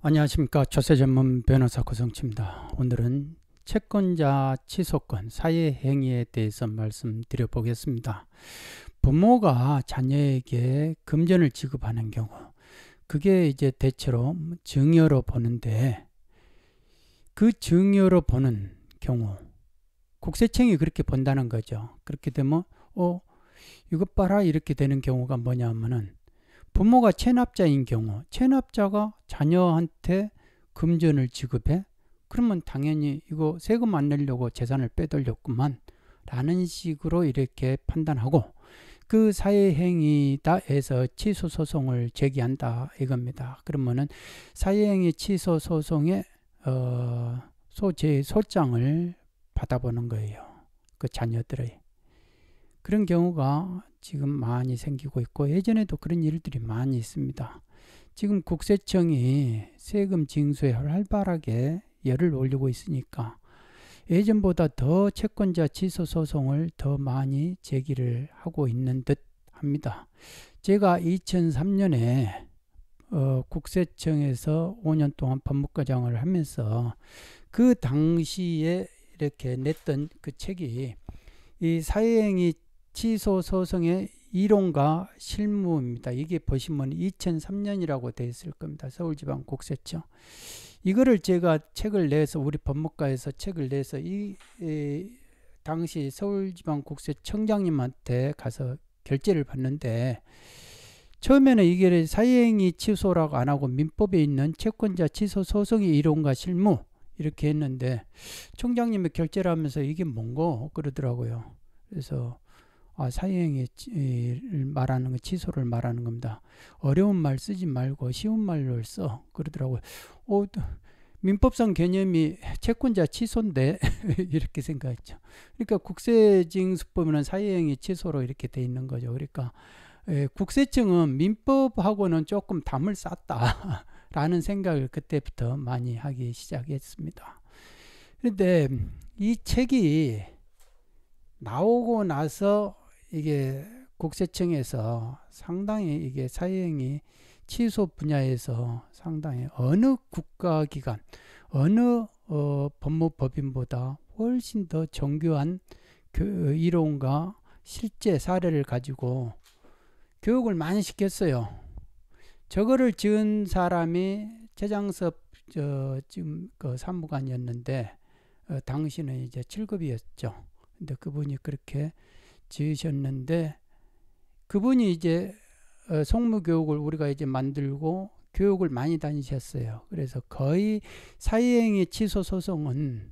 안녕하십니까 조세 전문 변호사 고성치입니다. 오늘은 채권자 취소권 사회 행위에 대해서 말씀드려 보겠습니다. 부모가 자녀에게 금전을 지급하는 경우 그게 이제 대체로 증여로 보는데 그 증여로 보는 경우 국세청이 그렇게 본다는 거죠. 그렇게 되면 어 이것 봐라 이렇게 되는 경우가 뭐냐면은 부모가 체납자인 경우 체납자가 자녀한테 금전을 지급해? 그러면 당연히 이거 세금 안 내려고 재산을 빼돌렸구만 라는 식으로 이렇게 판단하고 그 사회행위다에서 취소 소송을 제기한다 이겁니다. 그러면은 사회행위 취소 소송의 어, 소재의 소장을 받아보는 거예요. 그 자녀들의 그런 경우가 지금 많이 생기고 있고 예전에도 그런 일들이 많이 있습니다. 지금 국세청이 세금 징수에 활발하게 열을 올리고 있으니까 예전보다 더 채권자 취소 소송을 더 많이 제기를 하고 있는 듯 합니다. 제가 2003년에 어, 국세청에서 5년 동안 법무과장을 하면서 그 당시에 이렇게 냈던 그 책이 이 사회행위 취소 소송의 이론과 실무입니다. 이게 보시면 2003년이라고 되어 있을 겁니다. 서울지방국세청. 이거를 제가 책을 내서 우리 법무과에서 책을 내서 이, 이 당시 서울지방국세청장님한테 가서 결재를 받는데 처음에는 이게 사행이 취소라고 안 하고 민법에 있는 채권자 취소 소송의 이론과 실무 이렇게 했는데 총장님이 결재를 하면서 이게 뭔고 그러더라고요. 그래서 아, 사행을 말하는 거, 취소를 말하는 겁니다. 어려운 말 쓰지 말고 쉬운 말로 써. 그러더라고요. 어, 민법상 개념이 채권자 취소인데 이렇게 생각했죠. 그러니까 국세징수법에는 사회행위 취소로 이렇게 돼 있는 거죠. 그러니까 국세청은 민법하고는 조금 담을 쌌다라는 생각을 그때부터 많이 하기 시작했습니다. 그런데 이 책이 나오고 나서 이게 국세청에서 상당히 이게 사행이 취소 분야에서 상당히 어느 국가기관, 어느 어, 법무법인보다 훨씬 더 정교한 그 이론과 실제 사례를 가지고 교육을 많이 시켰어요. 저거를 지은 사람이 최장섭 저 지금 그사무관이었는데 어, 당신은 이제 7급이었죠. 근데 그분이 그렇게 지으셨는데 그분이 이제 어, 성무교육을 우리가 이제 만들고 교육을 많이 다니셨어요. 그래서 거의 사회행위 취소 소송은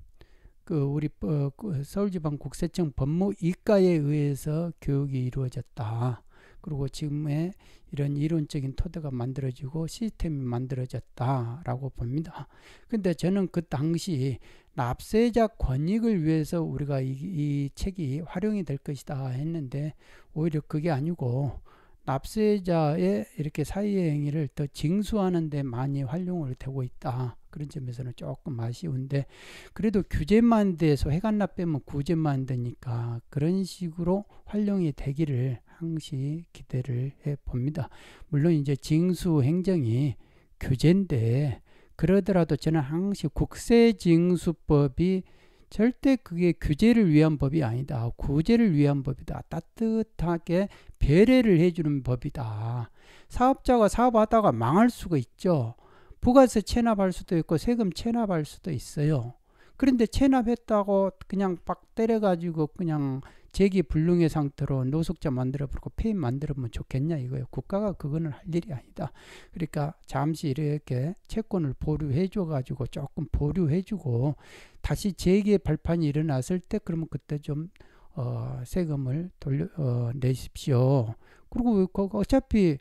그 우리 어, 그 서울지방국세청 법무이과에 의해서 교육이 이루어졌다. 그리고 지금의 이런 이론적인 토대가 만들어지고 시스템이 만들어졌다라고 봅니다. 근데 저는 그 당시 납세자 권익을 위해서 우리가 이, 이 책이 활용이 될 것이다 했는데 오히려 그게 아니고 납세자의 이렇게 사이의 행위를 더 징수하는 데 많이 활용을 되고 있다. 그런 점에서는 조금 아쉬운데 그래도 규제만 돼서 해관납 빼면 구제만 되니까 그런 식으로 활용이 되기를 항시 기대를 해 봅니다. 물론 이제 징수 행정이 규제인데 그러더라도 저는 항상 국세징수법이 절대 그게 규제를 위한 법이 아니다. 아, 구제를 위한 법이다. 따뜻하게 배려를 해주는 법이다. 사업자가 사업하다가 망할 수가 있죠. 부가세 체납할 수도 있고 세금 체납할 수도 있어요. 그런데 체납했다고 그냥 빡 때려가지고 그냥 재기 불능의 상태로 노숙자 만들어 버리고 폐인 만들어 보면 좋겠냐 이거예요. 국가가 그거는 할 일이 아니다. 그러니까 잠시 이렇게 채권을 보류해 줘 가지고 조금 보류해 주고 다시 재기의 발판이 일어났을 때 그러면 그때 좀 어, 세금을 돌려 어, 내십시오. 그리고 그, 어차피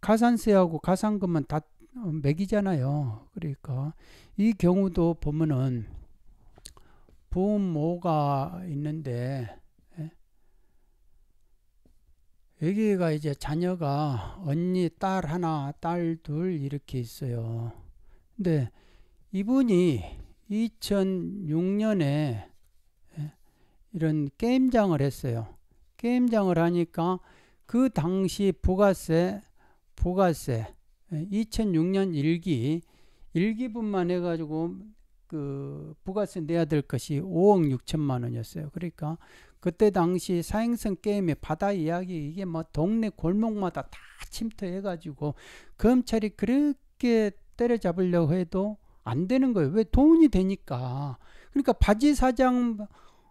가산세하고 가산금은 다 어, 매기잖아요. 그러니까 이 경우도 보면은 부모가 있는데 여기가 이제 자녀가 언니 딸 하나, 딸 둘 이렇게 있어요. 근데 이분이 2006년에 예, 이런 게임장을 했어요. 게임장을 하니까 그 당시 부가세, 부가세 2006년 예, 일기 1기분만 해가지고 그 부가세 내야 될 것이 5억 6천만 원이었어요. 그러니까 그때 당시 사행성 게임의 바다 이야기 이게 뭐 동네 골목마다 다 침투해가지고 검찰이 그렇게 때려잡으려고 해도 안 되는 거예요. 왜 돈이 되니까. 그러니까 바지 사장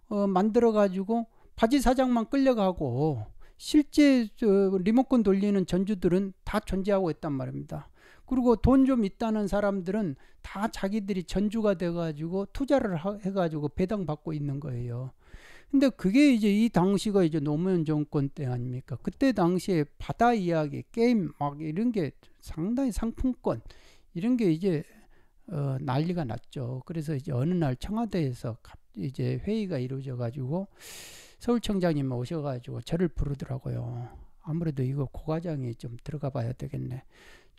어, 만들어 가지고 바지 사장만 끌려가고 실제 어, 리모컨 돌리는 전주들은 다 존재하고 있단 말입니다. 그리고 돈 좀 있다는 사람들은 다 자기들이 전주가 돼가지고 투자를 하, 해가지고 배당받고 있는 거예요. 근데 그게 이제 이 당시가 이제 노무현 정권 때 아닙니까? 그때 당시에 바다 이야기, 게임 막 이런 게 상당히 상품권 이런 게 이제 어, 난리가 났죠. 그래서 이제 어느 날 청와대에서 이제 회의가 이루어져 가지고 서울청장님 오셔가지고 저를 부르더라고요. 아무래도 이거 고과장이 좀 들어가 봐야 되겠네.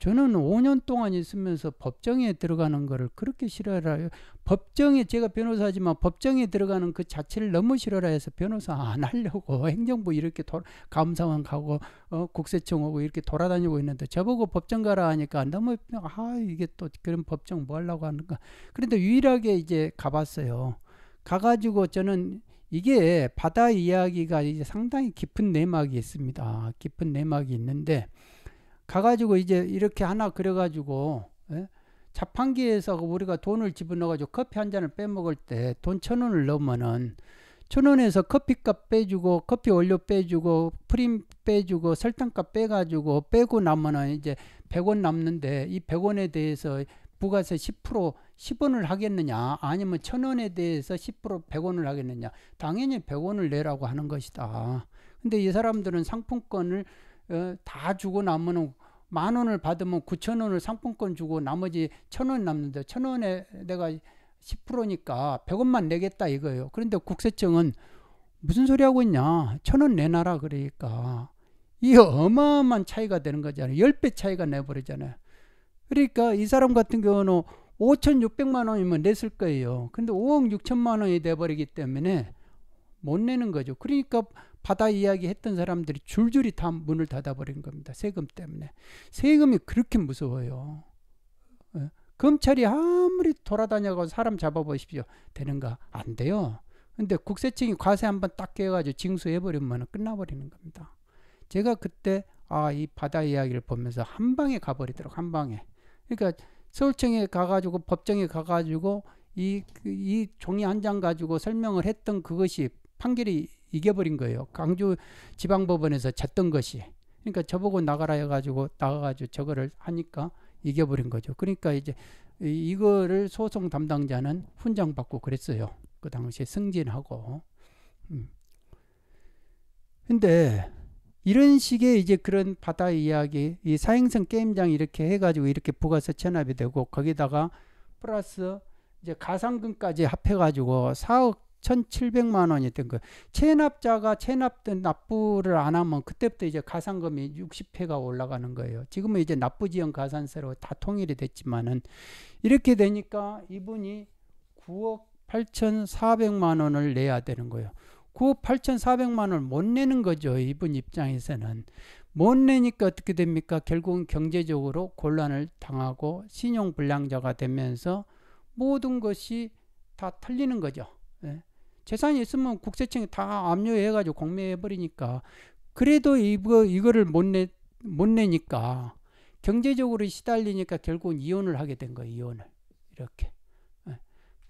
저는 5년 동안 있으면서 법정에 들어가는 거를 그렇게 싫어해요. 법정에 제가 변호사지만 법정에 들어가는 그 자체를 너무 싫어라 해서 변호사 안 하려고 행정부 이렇게 도, 감사원 가고 어, 국세청 오고 이렇게 돌아다니고 있는데 저보고 법정 가라 하니까 너무 아 이게 또 그런 법정 뭐 하려고 하는가. 그런데 유일하게 이제 가봤어요. 가가지고 저는 이게 바다 이야기가 이제 상당히 깊은 내막이 있습니다. 깊은 내막이 있는데 가가지고 이제 이렇게 하나 그려가지고 예? 자판기에서 그 우리가 돈을 집어넣어가지고 커피 한 잔을 빼먹을 때 돈 천 원을 넣으면은 천 원에서 커피값 빼주고 커피 원료 빼주고 프림 빼주고 설탕값 빼가지고 빼고 나면은 이제 백 원 남는데 이 백원에 대해서 부가세 10% 10원을 하겠느냐 아니면 천원에 대해서 10% 100원을 하겠느냐 당연히 100원을 내라고 하는 것이다. 근데 이 사람들은 상품권을 어, 다 주고 나면은 만 원을 받으면 9천 원을 상품권 주고 나머지 천 원 남는데 천 원에 내가 10%니까 100원만 내겠다 이거예요. 그런데 국세청은 무슨 소리 하고 있냐? 천 원 내놔라 그러니까 이 어마어마한 차이가 되는 거잖아요. 10배 차이가 내버리잖아요. 그러니까 이 사람 같은 경우는 5,600만 원이면 냈을 거예요. 근데 5억 6천만 원이 돼버리기 때문에 못 내는 거죠. 그러니까 바다 이야기 했던 사람들이 줄줄이 다 문을 닫아버린 겁니다. 세금 때문에. 세금이 그렇게 무서워요. 예. 검찰이 아무리 돌아다녀가고 사람 잡아보십시오. 되는가? 안 돼요. 근데 국세청이 과세 한번 딱 깨가지고 징수해버리면 끝나버리는 겁니다. 제가 그때 아 이 바다 이야기를 보면서 한 방에 가버리도록 한 방에. 그러니까 서울청에 가가지고 법정에 가가지고 이, 그, 이 종이 한 장 가지고 설명을 했던 그것이 판결이 이겨버린 거예요. 광주 지방법원에서 졌던 것이. 그러니까 저보고 나가라 해가지고 나가가지고 저거를 하니까 이겨버린 거죠. 그러니까 이제 이거를 소송 담당자는 훈장 받고 그랬어요. 그 당시에 승진하고. 음. 근데 이런 식의 이제 그런 바다 이야기, 이 사행성 게임장 이렇게 해가지고 이렇게 부가세 체납이 되고 거기다가 플러스 이제 가상금까지 합해가지고 4억 7 0 0만 원이었던 거. 체납자가 체납된 납부를 안 하면 그때부터 이제 가산금이 6 0 회가 올라가는 거예요. 지금은 이제 납부지형 가산세로 다 통일이 됐지만은 이렇게 되니까 이분이 9억8천사백만 원을 내야 되는 거예요. 9억8천사백만 원을 못 내는 거죠. 이분 입장에서는. 못 내니까 어떻게 됩니까? 결국은 경제적으로 곤란을 당하고 신용불량자가 되면서 모든 것이 다 털리는 거죠. 예. 재산이 있으면 국세청이 다 압류해가지고 공매해버리니까 그래도 이거 이거를 못 내 못 내니까 경제적으로 시달리니까 결국은 이혼을 하게 된 거예요. 이혼을 이렇게. 예.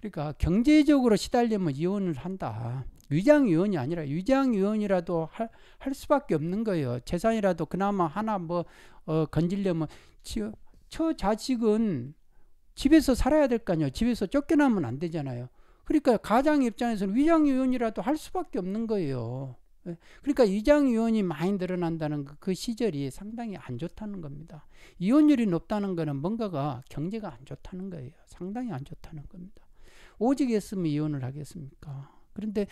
그러니까 경제적으로 시달리면 이혼을 한다. 위장 이혼이 아니라 위장 이혼이라도 할, 할 수밖에 없는 거예요. 재산이라도 그나마 하나 뭐 어, 건질려면 저, 저 자식은 집에서 살아야 될 거 아니에요. 집에서 쫓겨나면 안 되잖아요. 그러니까 가장 입장에서는 위장위원이라도할 수밖에 없는 거예요. 예. 그러니까 위장유연이 많이 늘어난다는 그, 그 시절이 상당히 안 좋다는 겁니다. 이혼율이 높다는 거는 뭔가가 경제가 안 좋다는 거예요. 상당히 안 좋다는 겁니다. 오직 했으면 이혼을 하겠습니까? 그런데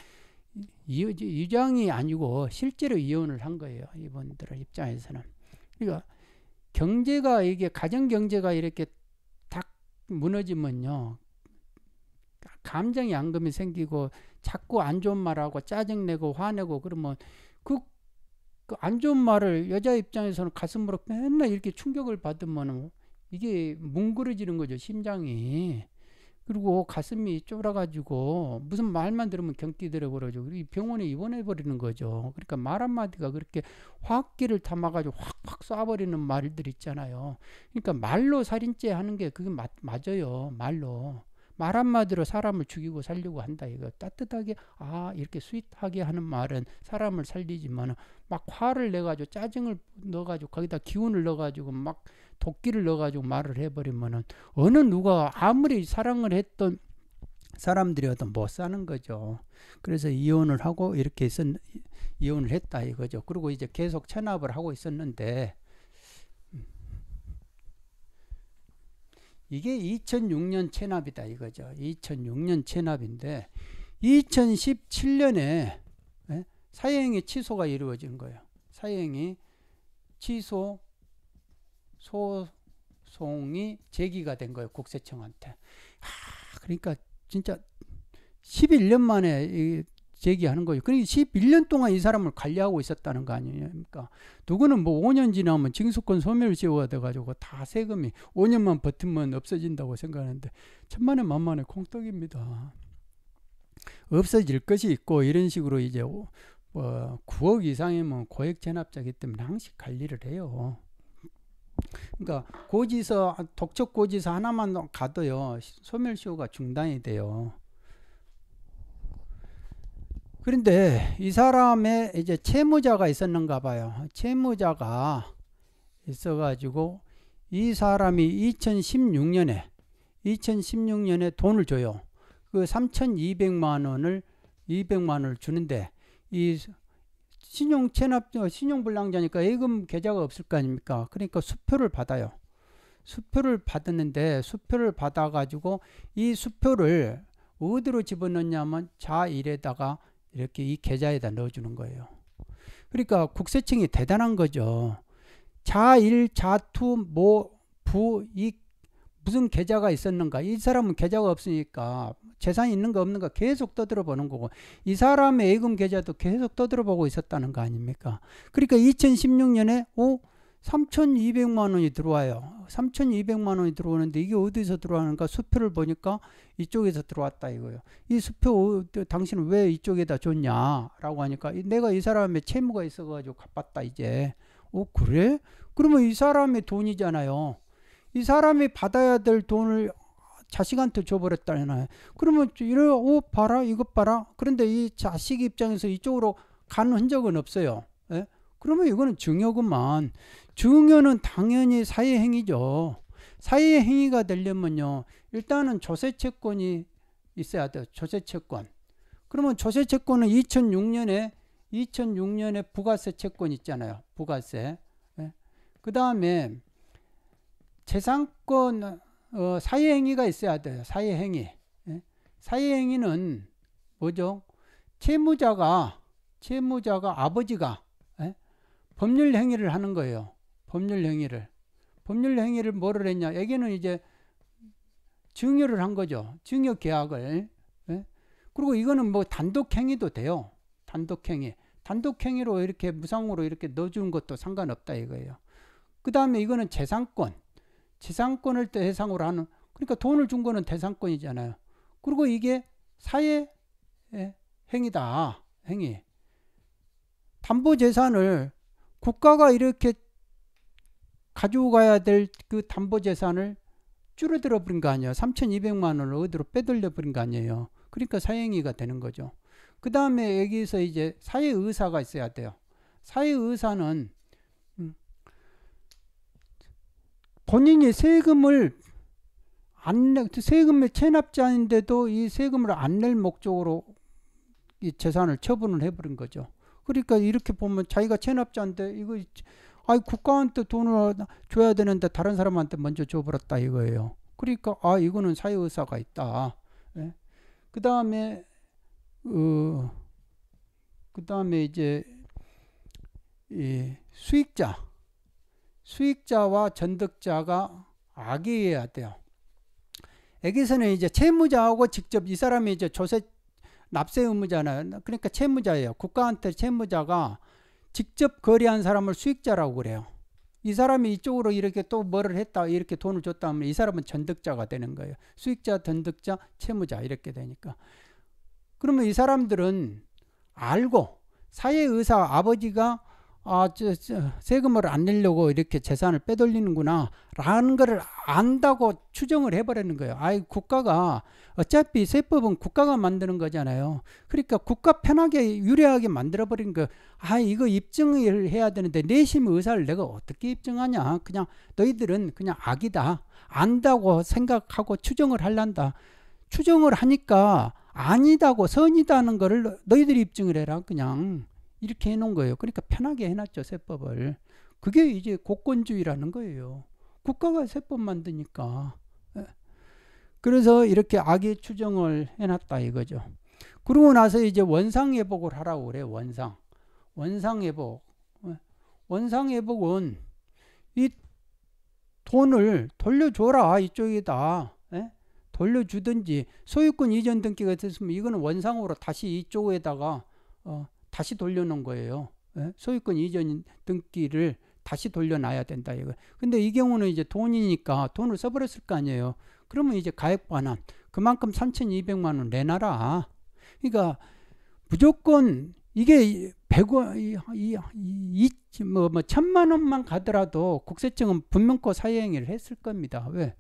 유장이 아니고 실제로 이혼을 한 거예요. 이분들 입장에서는. 그러니까 경제가 이게 가정 경제가 이렇게 탁 무너지면요. 감정 양금이 생기고 자꾸 안 좋은 말하고 짜증내고 화내고 그러면 그, 그 안 좋은 말을 여자 입장에서는 가슴으로 맨날 이렇게 충격을 받으면 이게 뭉그러지는 거죠 심장이 그리고 가슴이 쫄아가지고 무슨 말만 들으면 경기 들어버려죠. 그리고 병원에 입원해버리는 거죠. 그러니까 말 한마디가 그렇게 화학기를 담아가지고 확 확 쏴버리는 말들 있잖아요. 그러니까 말로 살인죄 하는 게 그게 맞, 맞아요. 말로. 말 한마디로 사람을 죽이고 살려고 한다. 이거 따뜻하게 아 이렇게 스윗하게 하는 말은 사람을 살리지만 은막 화를 내가지고 짜증을 넣어가지고 거기다 기운을 넣어가지고 막 도끼를 넣어가지고 말을 해버리면은 어느 누가 아무리 사랑을 했던 사람들이 어도못 사는 거죠. 그래서 이혼을 하고 이렇게 해서 이혼을 했다 이거죠. 그리고 이제 계속 체납을 하고 있었는데 이게 2006년 체납이다 이거죠. 2006년 체납인데 2017년에 예? 사형의 취소가 이루어진 거예요. 사형이 취소 소송이 제기가 된 거예요. 국세청한테. 하, 아, 그러니까 진짜 11년 만에 제기하는 거예요. 그러니까 11년 동안 이 사람을 관리하고 있었다는 거 아닙니까? 누구는 뭐 5년 지나면 징수권 소멸시효가 돼가지고 다 세금이 5년만 버티면 없어진다고 생각하는데 천만에 만만에 콩떡입니다. 없어질 것이 있고 이런 식으로 이제 뭐 9억 이상이면 뭐 고액 체납자기 때문에 항시 관리를 해요. 그러니까 고지서 독촉 고지서 하나만 가도요 소멸시효가 중단이 돼요. 그런데 이 사람의 이제 채무자가 있었는가 봐요. 채무자가 있어가지고 이 사람이 2016년에 2016년에 돈을 줘요. 그 3,200만 원을 200만 원을 주는데 이 신용 체납 어, 신용 불량자니까 예금 계좌가 없을 거 아닙니까? 그러니까 수표를 받아요. 수표를 받았는데 수표를 받아 가지고 이 수표를 어디로 집어넣냐면 자일에다가 이렇게 이 계좌에다 넣어주는 거예요. 그러니까 국세청이 대단한 거죠. 자일, 자투, 모, 부, 이 무슨 계좌가 있었는가? 이 사람은 계좌가 없으니까 재산이 있는가 없는가 계속 떠들어 보는 거고 이 사람의 예금 계좌도 계속 떠들어 보고 있었다는 거 아닙니까? 그러니까 2016년에 어? 3,200만 원이 들어와요. 3,200만 원이 들어오는데 이게 어디서 들어왔는가 수표를 보니까 이쪽에서 들어왔다 이거예요. 이 수표 어, 당신은 왜 이쪽에다 줬냐라고 하니까 내가 이 사람의 채무가 있어 가지고 갚았다 이제. 어 그래? 그러면 이 사람의 돈이잖아요. 이 사람이 받아야 될 돈을 자식한테 줘버렸다잖아요. 그러면 이래요. 어 봐라 이것 봐라. 그런데 이 자식 입장에서 이쪽으로 간 흔적은 없어요. 예? 그러면 이거는 증여구만 중요는 당연히 사회행위죠. 사회행위가 되려면요. 일단은 조세채권이 있어야 돼요. 조세채권. 그러면 조세채권은 2006년에 2006년에 부가세 채권 있잖아요. 부가세. 예? 그 다음에 재산권 어, 사회행위가 있어야 돼요. 사회행위. 예? 사회행위는 뭐죠? 채무자가 채무자가 아버지가 예? 법률 행위를 하는 거예요. 법률 행위를. 법률 행위를 뭐를 했냐? 여기는 이제 증여를 한 거죠. 증여 계약을. 예? 그리고 이거는 뭐 단독 행위도 돼요. 단독 행위. 단독 행위로 이렇게 무상으로 이렇게 넣어준 것도 상관없다 이거예요. 그 다음에 이거는 재산권. 재산권을 대상으로 하는, 그러니까 돈을 준 거는 대상권이잖아요. 그리고 이게 사회 예, 행위다. 행위. 담보 재산을 국가가 이렇게 가져가야 될 그 담보 재산을 줄어들어 버린 거 아니에요. 3,200만 원을 어디로 빼돌려 버린 거 아니에요. 그러니까 사행위가 되는 거죠. 그 다음에 여기서 이제 사회의사가 있어야 돼요. 사회의사는 음, 본인이 세금을 안 내, 세금의 체납자인데도 이 세금을 안 낼 목적으로 이 재산을 처분을 해버린 거죠. 그러니까 이렇게 보면 자기가 체납자인데 이거 아이 국가한테 돈을 줘야 되는데 다른 사람한테 먼저 줘버렸다 이거예요. 그러니까 아 이거는 사회 의사가 있다. 예? 그 다음에 어, 그 다음에 이제 예, 수익자 수익자와 전득자가 악이어야 돼요. 여기서는 이제 채무자하고 직접 이 사람이 이제 조세 납세 의무자아 그러니까 채무자예요. 국가한테 채무자가 직접 거래한 사람을 수익자라고 그래요. 이 사람이 이쪽으로 이렇게 또 뭐를 했다 이렇게 돈을 줬다 하면 이 사람은 전득자가 되는 거예요. 수익자, 전득자, 채무자 이렇게 되니까. 그러면 이 사람들은 알고 사회의사 아버지가 아, 저, 저, 세금을 안 내려고 이렇게 재산을 빼돌리는구나, 라는 거를 안다고 추정을 해버리는 거예요. 아이, 국가가, 어차피 세법은 국가가 만드는 거잖아요. 그러니까 국가 편하게, 유리하게 만들어버린 거, 아, 이거 입증을 해야 되는데, 내심 의사를 내가 어떻게 입증하냐. 그냥 너희들은 그냥 악이다. 안다고 생각하고 추정을 할란다. 추정을 하니까 아니다고 선이다는 거를 너희들이 입증을 해라, 그냥. 이렇게 해놓은 거예요. 그러니까 편하게 해놨죠 세법을. 그게 이제 고권주의라는 거예요. 국가가 세법 만드니까. 예. 그래서 이렇게 악의 추정을 해놨다 이거죠. 그러고 나서 이제 원상회복을 하라고 그래 원상. 원상회복. 예. 원상회복은 이 돈을 돌려줘라 이쪽에다. 예? 돌려주든지 소유권 이전 등기가 됐으면 이거는 원상으로 다시 이쪽에다가 어, 다시 돌려놓은 거예요. 예? 소유권 이전 등기를 다시 돌려놔야 된다 이거. 근데 이 경우는 이제 돈이니까 돈을 써버렸을 거 아니에요. 그러면 이제 가액 반환 그만큼 3,200만 원 내놔라. 그러니까 무조건 이게 100원 이뭐 뭐 천만 원만 가더라도 국세청은 분명코 사행위를 했을 겁니다. 왜?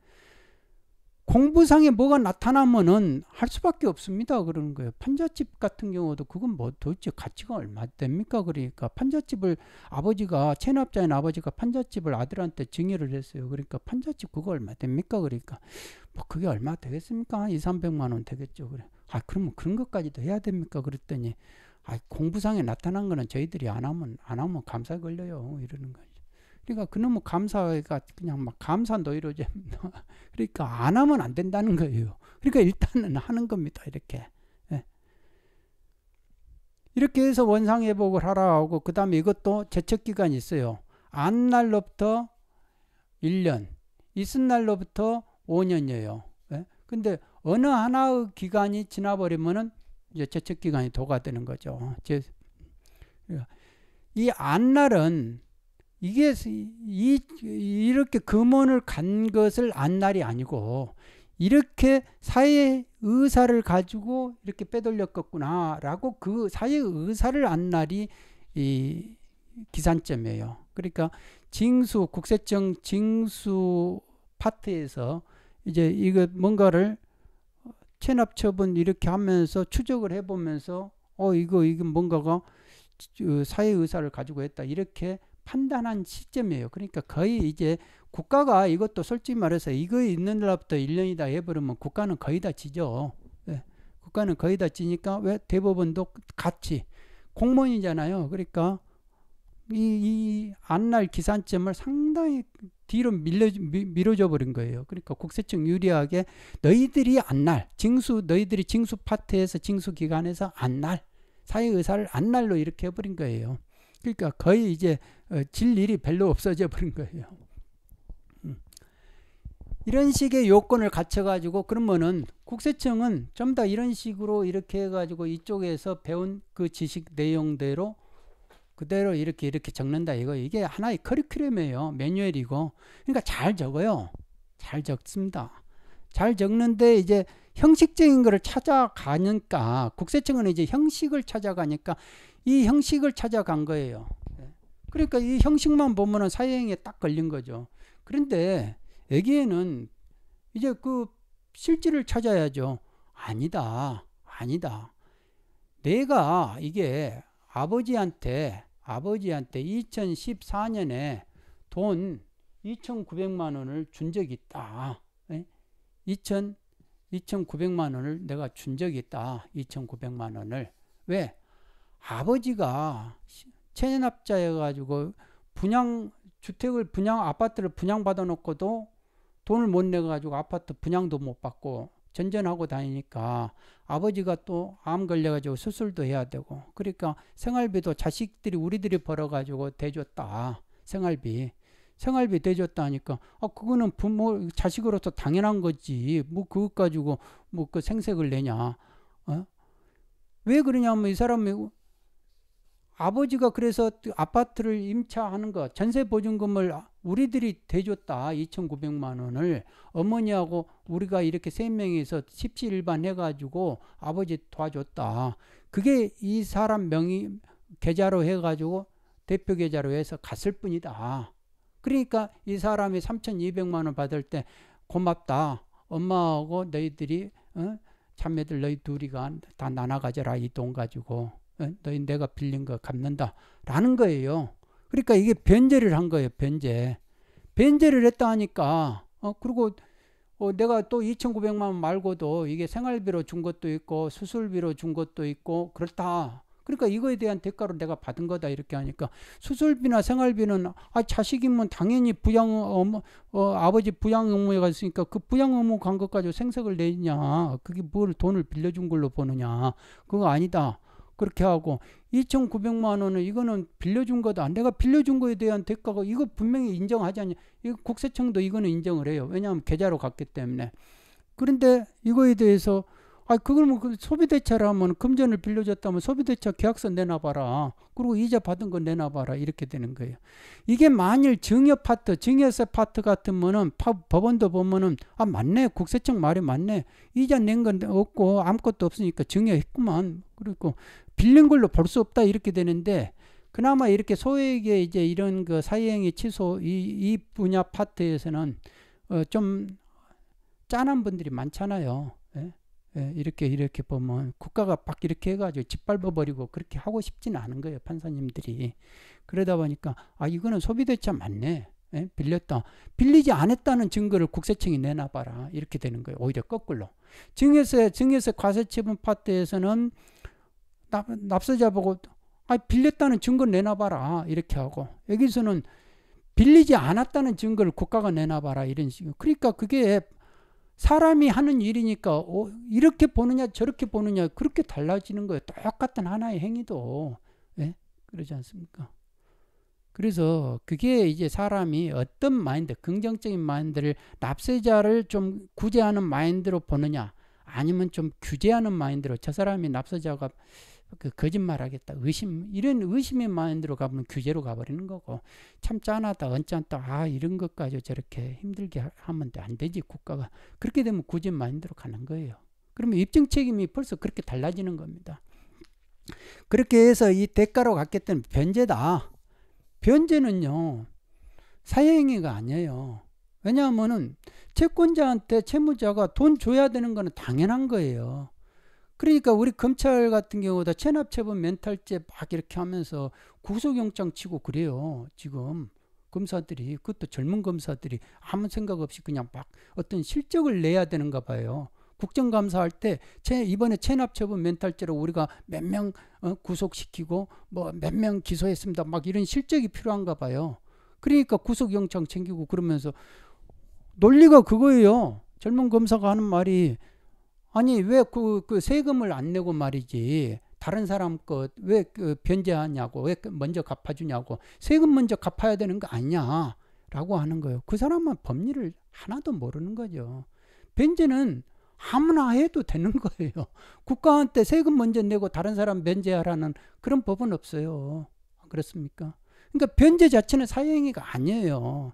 공부상에 뭐가 나타나면은 할 수밖에 없습니다. 그러는 거예요. 판잣집 같은 경우도 그건 뭐 도대체 가치가 얼마 됩니까? 그러니까 판잣집을 아버지가 체납자인 아버지가 판잣집을 아들한테 증여를 했어요. 그러니까 판잣집 그거 얼마 됩니까? 그러니까 뭐 그게 얼마 되겠습니까? 한 2, 300만 원 되겠죠. 그래. 아, 그러면 그런 것까지도 해야 됩니까? 그랬더니 아, 공부상에 나타난 거는 저희들이 안 하면 안 하면 감사 걸려요. 이러는 거예요. 그러니까 그놈의 감사가 그냥 막 감사 너희로 이제 그러니까 안 하면 안 된다는 거예요. 그러니까 일단은 하는 겁니다. 이렇게. 예. 이렇게 해서 원상회복을 하라고 그 다음에 이것도 제척기간이 있어요. 안 날로부터 1년, 있은 날로부터 5년이에요. 예? 근데 어느 하나의 기간이 지나버리면은 이제 제척기간이 도가 되는 거죠. 제, 이 안날은 이게 이, 이렇게 금원을 간 것을 안 날이 아니고 이렇게 사회 의사를 가지고 이렇게 빼돌렸겠구나라고 그 사회 의사를 안 날이 이 기산점이에요. 그러니까 징수 국세청 징수 파트에서 이제 이거 뭔가를 체납 처분 이렇게 하면서 추적을 해보면서 어 이거 이게 뭔가가 어, 사회 의사를 가지고 했다 이렇게 판단한 시점이에요. 그러니까 거의 이제 국가가 이것도 솔직히 말해서 이거 있는 날부터 1년이다 해버리면 국가는 거의 다 지죠. 예. 국가는 거의 다 지니까 왜 대법원도 같이 공무원이잖아요. 그러니까 이, 이 안날 기산점을 상당히 뒤로 밀려, 미, 밀어줘 버린 거예요. 그러니까 국세청 유리하게 너희들이 안날 징수 너희들이 징수 파트에서 징수 기관에서 안날 사회 의사를 안날로 이렇게 해버린 거예요. 그러니까 거의 이제 어, 질 일이 별로 없어져 버린 거예요. 음. 이런 식의 요건을 갖춰가지고 그러면은 국세청은 좀 더 이런 식으로 이렇게 해가지고 이쪽에서 배운 그 지식 내용대로 그대로 이렇게 이렇게 적는다 이거 이게 하나의 커리큘럼이에요 매뉴얼이고 그러니까 잘 적어요 잘 적습니다 잘 적는데 이제 형식적인 거를 찾아가니까 국세청은 이제 형식을 찾아가니까 이 형식을 찾아간 거예요 그러니까 이 형식만 보면은 사형에 딱 걸린 거죠. 그런데 여기에는 이제 그 실질을 찾아야죠. 아니다. 아니다. 내가 이게 아버지한테 아버지한테 2014년에 돈 2,900만 원을 준 적이 있다. 2,000 예? 2,900만 원을 내가 준 적이 있다. 2,900만 원을 왜 아버지가 체납자여 가지고 분양 주택을 분양 아파트를 분양 받아 놓고도 돈을 못 내 가지고 아파트 분양도 못 받고 전전하고 다니니까 아버지가 또 암 걸려 가지고 수술도 해야 되고 그러니까 생활비도 자식들이 우리들이 벌어 가지고 대줬다. 생활비. 생활비 대줬다 하니까 아 그거는 부모 자식으로서 당연한 거지. 뭐 그것 가지고 뭐 그 생색을 내냐. 어? 왜 그러냐면 이 사람이 아버지가 그래서 아파트를 임차하는 거 전세 보증금을 우리들이 대줬다 2,900만 원을 어머니하고 우리가 이렇게 세 명이서 1 7일반 해가지고 아버지 도와줬다 그게 이 사람 명의 계좌로 해가지고 대표 계좌로 해서 갔을 뿐이다 그러니까 이 사람이 3,200만 원 받을 때 고맙다 엄마하고 너희들이 어? 참매들 너희 둘이가 다 나눠 가져라 이 돈 가지고 어, 너희 내가 빌린 거 갚는다. 라는 거예요. 그러니까 이게 변제를 한 거예요. 변제. 변제를 했다 하니까 어, 그리고 어, 내가 또 2,900만 원 말고도 이게 생활비로 준 것도 있고 수술비로 준 것도 있고 그렇다. 그러니까 이거에 대한 대가로 내가 받은 거다 이렇게 하니까 수술비나 생활비는 아 자식이면 당연히 부양 어머 어, 아버지 부양 의무에 갔으니까 그 부양 의무 간 것까지 생색을 내냐 그게 뭘 돈을 빌려준 걸로 보느냐 그거 아니다 그렇게 하고 2,900만 원은 이거는 빌려준 거다. 내가 빌려준 거에 대한 대가가 이거 분명히 인정하지 않냐. 이 국세청도 이거는 인정을 해요. 왜냐하면 계좌로 갔기 때문에. 그런데 이거에 대해서 아 그거는 뭐 그소비대차를하면 금전을 빌려줬다면 소비대차 계약서 내놔봐라. 그리고 이자 받은 거 내놔봐라. 이렇게 되는 거예요. 이게 만일 증여 파트, 증여세 파트 같으면은 파, 법원도 보면은 아 맞네, 국세청 말이 맞네. 이자 낸 건 없고 아무것도 없으니까 증여했구만. 그리고 빌린 걸로 볼 수 없다 이렇게 되는데 그나마 이렇게 소액의 이제 이런 그 사행의 취소 이, 이 분야 파트에서는 어, 좀 짠한 분들이 많잖아요. 예? 예, 이렇게 이렇게 보면 국가가 막 이렇게 해가지고 짓밟아 버리고 그렇게 하고 싶지는 않은 거예요 판사님들이 그러다 보니까 아 이거는 소비대차 맞네 예? 빌렸다 빌리지 않았다는 증거를 국세청이 내놔봐라 이렇게 되는 거예요 오히려 거꾸로 증여세 증여세 과세처분 파트에서는 납, 납세자 보고 아 빌렸다는 증거 내놔봐라 이렇게 하고 여기서는 빌리지 않았다는 증거를 국가가 내놔봐라 이런 식으로 그러니까 그게 사람이 하는 일이니까 어, 이렇게 보느냐 저렇게 보느냐 그렇게 달라지는 거예요 똑같은 하나의 행위도 예? 그러지 않습니까 그래서 그게 이제 사람이 어떤 마인드 긍정적인 마인드를 납세자를 좀 구제하는 마인드로 보느냐 아니면 좀 규제하는 마인드로 저 사람이 납세자가 그 거짓말하겠다 의심 이런 의심의 마인드로 가면 규제로 가버리는 거고 참 짠하다 언짢다 아 이런 것까지 저렇게 힘들게 하면 안 되지 국가가 그렇게 되면 굳이 마인드로 가는 거예요 그러면 입증 책임이 벌써 그렇게 달라지는 겁니다 그렇게 해서 이 대가로 갖겠다 변제다 변제는요 사형행위가 아니에요 왜냐하면 채권자한테 채무자가 돈 줘야 되는 거는 당연한 거예요 그러니까 우리 검찰 같은 경우도 체납체분 멘탈죄 막 이렇게 하면서 구속영장 치고 그래요. 지금 검사들이 그것도 젊은 검사들이 아무 생각 없이 그냥 막 어떤 실적을 내야 되는가 봐요. 국정감사할 때 이번에 체납처분 멘탈죄로 우리가 몇명 어, 구속시키고 뭐 몇 명 기소했습니다. 막 이런 실적이 필요한가 봐요. 그러니까 구속영장 챙기고 그러면서 논리가 그거예요. 젊은 검사가 하는 말이 아니 왜그 그 세금을 안 내고 말이지 다른 사람 것왜 그 변제하냐고 왜 그 먼저 갚아주냐고 세금 먼저 갚아야 되는 거 아니냐라고 하는 거예요. 그 사람은 법리를 하나도 모르는 거죠. 변제는 아무나 해도 되는 거예요. 국가한테 세금 먼저 내고 다른 사람 면제하라는 그런 법은 없어요. 그렇습니까? 그러니까 변제 자체는 사형행위가 아니에요.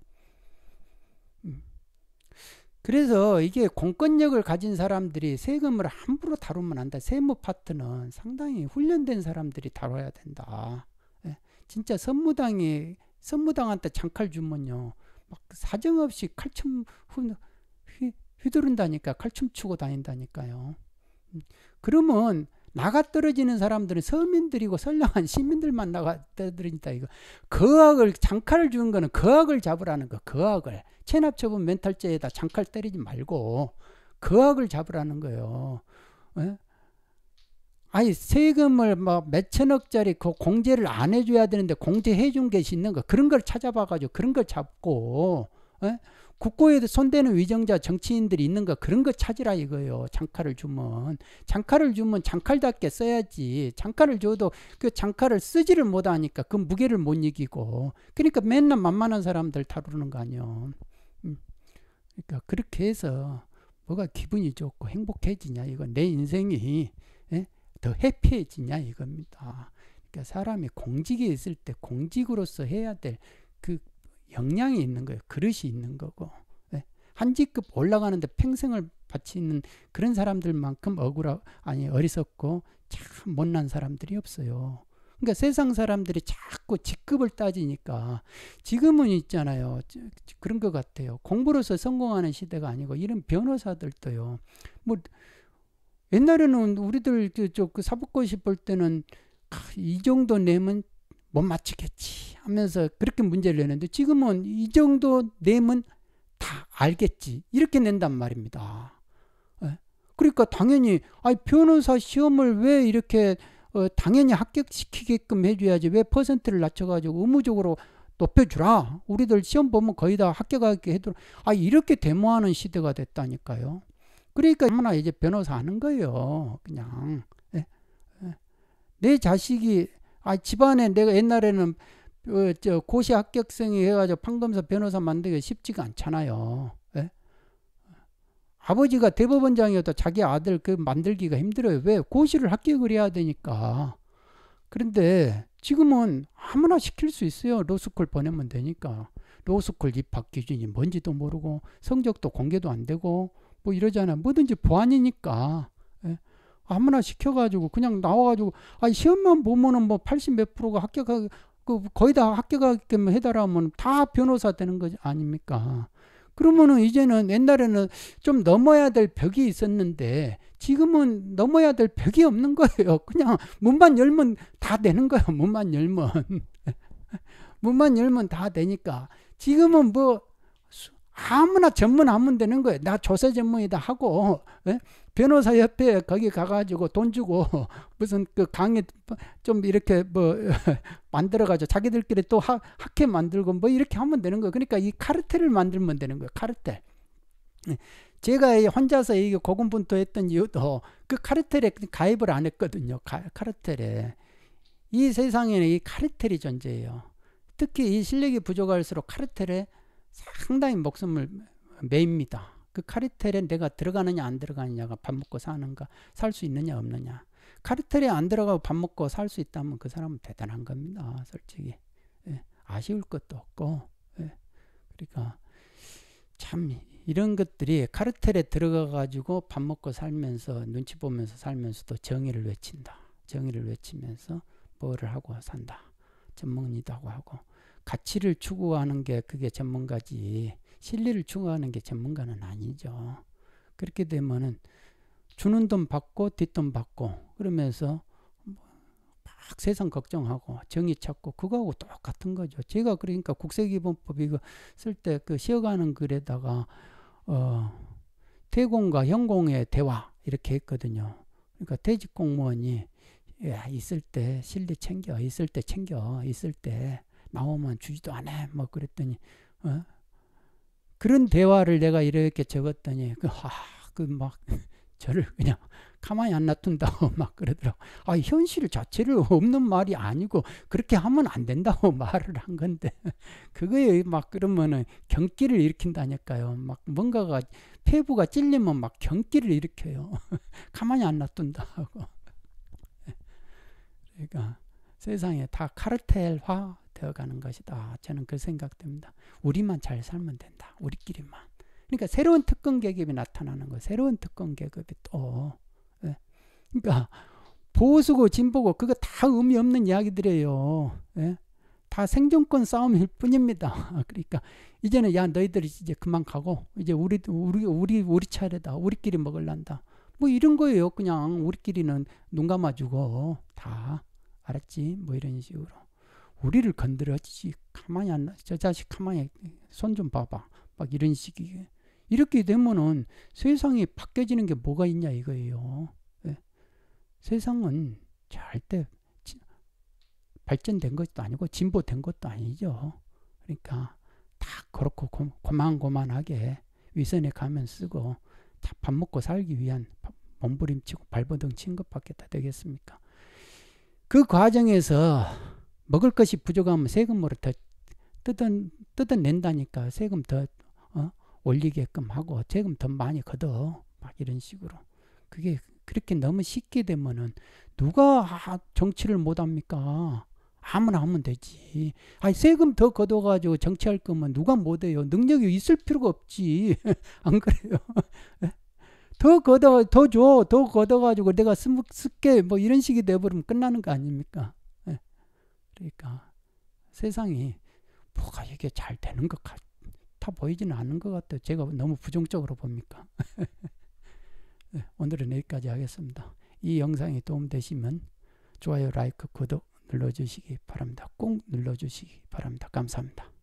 그래서 이게 공권력을 가진 사람들이 세금을 함부로 다루면 안 돼. 세무 파트는 상당히 훈련된 사람들이 다뤄야 된다. 예. 진짜 선무당이 선무당한테 장칼 주면요. 막 사정없이 칼춤 휘두른다니까 칼춤 추고 다닌다니까요. 음. 그러면 나가 떨어지는 사람들은 서민들이고 선량한 시민들만 나가 떨어진다 이거 거악을 장칼을 주는 거는 거악을 잡으라는 거 거악을 체납처분 멘탈죄에다 장칼 때리지 말고 거악을 잡으라는 거예요. 에? 예? 아니 세금을 막 뭐 몇천억짜리 그 공제를 안 해줘야 되는데 공제해준 게 있는 거 그런 걸 찾아봐가지고 그런 걸 잡고 에? 예? 국고에 손대는 위정자 정치인들이 있는가 그런 거 찾으라 이거예요. 장칼을 주면 장칼을 주면 장칼답게 써야지 장칼을 줘도 그 장칼을 쓰지를 못하니까 그 무게를 못 이기고 그러니까 맨날 만만한 사람들 다루는 거 아니요. 음. 그러니까 그렇게 해서 뭐가 기분이 좋고 행복해지냐 이건 내 인생이 예? 더 해피해지냐 이겁니다. 그러니까 사람이 공직에 있을 때 공직으로서 해야 될그 역량이 있는 거예요. 그릇이 있는 거고. 네. 한 직급 올라가는데 평생을 바치는 그런 사람들만큼 억울하, 아니, 어리석고 참 못난 사람들이 없어요. 그러니까 세상 사람들이 자꾸 직급을 따지니까 지금은 있잖아요. 그런 것 같아요. 공부로서 성공하는 시대가 아니고 이런 변호사들도요. 뭐 옛날에는 우리들 저, 저, 그 사법고시 볼 때는 아, 이 정도 내면 못 맞추겠지 하면서 그렇게 문제를 내는데 지금은 이 정도 내면 다 알겠지 이렇게 낸단 말입니다. 예. 그러니까 당연히 아니 변호사 시험을 왜 이렇게 어, 당연히 합격시키게끔 해줘야지 왜 퍼센트를 낮춰가지고 의무적으로 높여주라 우리들 시험 보면 거의 다 합격하게 해도록 아 이렇게 데모하는 시대가 됐다니까요 그러니까 얼마나 이제 변호사 하는 거예요 그냥 예. 예. 내 자식이 아 집안에 내가 옛날에는 어, 저 고시 합격생이 해가지고 판검사 변호사 만들기 쉽지가 않잖아요. 예? 아버지가 대법원장이어도 자기 아들 그 만들기가 힘들어요. 왜 고시를 합격을 해야 되니까. 그런데 지금은 아무나 시킬 수 있어요. 로스쿨 보내면 되니까. 로스쿨 입학 기준이 뭔지도 모르고 성적도 공개도 안 되고 뭐 이러잖아. 요 뭐든지 보안이니까. 아무나 시켜가지고 그냥 나와가지고 아 시험만 보면은 뭐 80 몇 프로가 합격하 그 거의 다 합격하게끔 해달하면 다 변호사 되는 거 아닙니까? 그러면은 이제는 옛날에는 좀 넘어야 될 벽이 있었는데 지금은 넘어야 될 벽이 없는 거예요. 그냥 문만 열면 다 되는 거예요. 문만 열면 문만 열면 다 되니까 지금은 뭐 아무나 전문하면 되는 거예요. 나 조세 전문이다 하고 예? 변호사 옆에 거기 가가지고 돈 주고 무슨 그 강의 좀 이렇게 뭐 만들어가지고 자기들끼리 또 학, 학회 만들고 뭐 이렇게 하면 되는 거예요. 그러니까 이 카르텔을 만들면 되는 거예요. 카르텔. 예. 제가 혼자서 이게 고군분투했던 이유도 그 카르텔에 가입을 안 했거든요. 가, 카르텔에. 이 세상에는 이 카르텔이 존재해요. 특히 이 실력이 부족할수록 카르텔에 상당히 목숨을 매입니다. 그 카르텔에 내가 들어가느냐 안 들어가느냐가 밥 먹고 사는가 살 수 있느냐 없느냐 카르텔에 안 들어가고 밥 먹고 살 수 있다면 그 사람은 대단한 겁니다 솔직히 예, 아쉬울 것도 없고 예, 그러니까 참 이런 것들이 카르텔에 들어가 가지고 밥 먹고 살면서 눈치 보면서 살면서도 정의를 외친다 정의를 외치면서 뭐를 하고 산다 전문이라고 하고 가치를 추구하는 게 그게 전문가지 진리를 추구하는 게 전문가는 아니죠. 그렇게 되면은 주는 돈 받고 뒷돈 받고 그러면서 막 세상 걱정하고 정의 찾고 그거하고 똑같은 거죠. 제가 그러니까 국세기본법 이거 쓸 때 그 쉬어가는 글에다가 어 태공과 형공의 대화 이렇게 했거든요. 그러니까 퇴직 공무원이 야, 있을 때 실리 챙겨 있을 때 챙겨 있을 때 나오면 주지도 않아 뭐 그랬더니 어? 그런 대화를 내가 이렇게 적었더니 그하그막 저를 그냥 가만히 안 놔둔다고 막 그러더라고. 아 현실 자체를 없는 말이 아니고 그렇게 하면 안 된다고 말을 한 건데 그거에 막 그러면은 경기를 일으킨다니까요. 막 뭔가가 폐부가 찔리면 막 경기를 일으켜요. 가만히 안 놔둔다고. 예. 그러니까 세상에 다 카르텔화 되어가는 것이다. 아, 저는 그 생각됩니다. 우리만 잘 살면 된다. 우리끼리만. 그러니까 새로운 특권 계급이 나타나는 거. 새로운 특권 계급이 또. 예. 그러니까 보수고 진보고 그거 다 의미 없는 이야기들이에요. 예? 다 생존권 싸움일 뿐입니다. 그러니까 이제는 야 너희들이 이제 그만 가고 이제 우리 우리 우리 우리 차례다. 우리끼리 먹을란다. 뭐 이런 거예요. 그냥 우리끼리는 눈 감아주고 다 알았지? 뭐 이런 식으로. 우리를 건드려지 가만히 안, 저 자식 가만히 손 좀 봐봐. 막 이런 식이에 이렇게 되면은 세상이 바뀌어지는 게 뭐가 있냐 이거예요. 예. 세상은 절대 발전된 것도 아니고 진보된 것도 아니죠. 그러니까 다 그렇고 고, 고만고만하게 위선에 가면 쓰고 다 밥 먹고 살기 위한 몸부림치고 발버둥 친 것밖에 다 되겠습니까? 그 과정에서 먹을 것이 부족하면 세금으로 더뜯어 뜯어낸다니까 세금 더 어? 올리게끔 하고 세금 더 많이 걷어. 막 이런 식으로. 그게 그렇게 너무 쉽게 되면은 누가 아, 정치를 못합니까? 아무나 하면 되지. 아니, 세금 더 걷어가지고 정치할 거면 누가 못해요? 능력이 있을 필요가 없지. 안 그래요? 더 걷어, 더 줘, 더 걷어가지고 내가 쓰, 스게뭐 이런 식이 돼버리면 끝나는 거 아닙니까? 그러니까 세상이 뭐가 이게 잘 되는 것 같아 보이지는 않는 것 같아요. 제가 너무 부정적으로 봅니까? 네, 오늘은 여기까지 하겠습니다. 이 영상이 도움되시면 좋아요, 라이크, 구독 눌러주시기 바랍니다. 꼭 눌러주시기 바랍니다. 감사합니다.